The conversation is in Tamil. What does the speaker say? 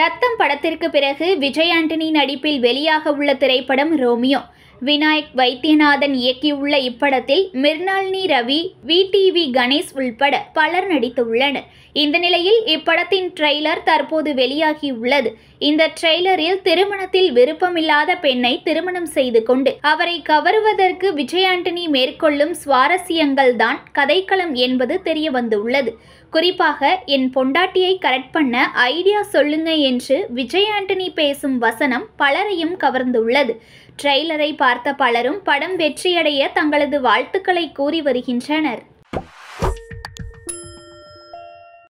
ரத்தம் படத்திற்கு பிறகு விஜய் ஆண்டனி நடிப்பில் வெளியாக உள்ள திரைப்படம் ரோமியோ விநாயக் வைத்தியநாதன் இயக்கியுள்ள இப்படத்தில் மிர்னால்னி ரவி வி டிவி கணேஷ் உள்பட பலர் நடித்துள்ளனர் இந்த நிலையில் இப்படத்தின் ட்ரெய்லர் தற்போது வெளியாகியுள்ளது இந்த ட்ரெய்லரில் திருமணத்தில் விருப்பமில்லாத பெண்ணை திருமணம் செய்து கொண்டு அவரை கவருவதற்கு விஜய் ஆண்டனி மேற்கொள்ளும் சுவாரஸ்யங்கள் தான் கதைக்களம் என்பது தெரிய வந்துள்ளது குறிப்பாக என் பொண்டாட்டியை கரெக்ட் பண்ண ஐடியா சொல்லுங்க என்று விஜய் ஆண்டனி பேசும் வசனம் பலரையும் கவர்ந்துள்ளது ட்ரெய்லரை பார்த்த பலரும் படம் வெற்றியடைய தங்களது வாழ்த்துக்களை கூறி வருகின்றனர்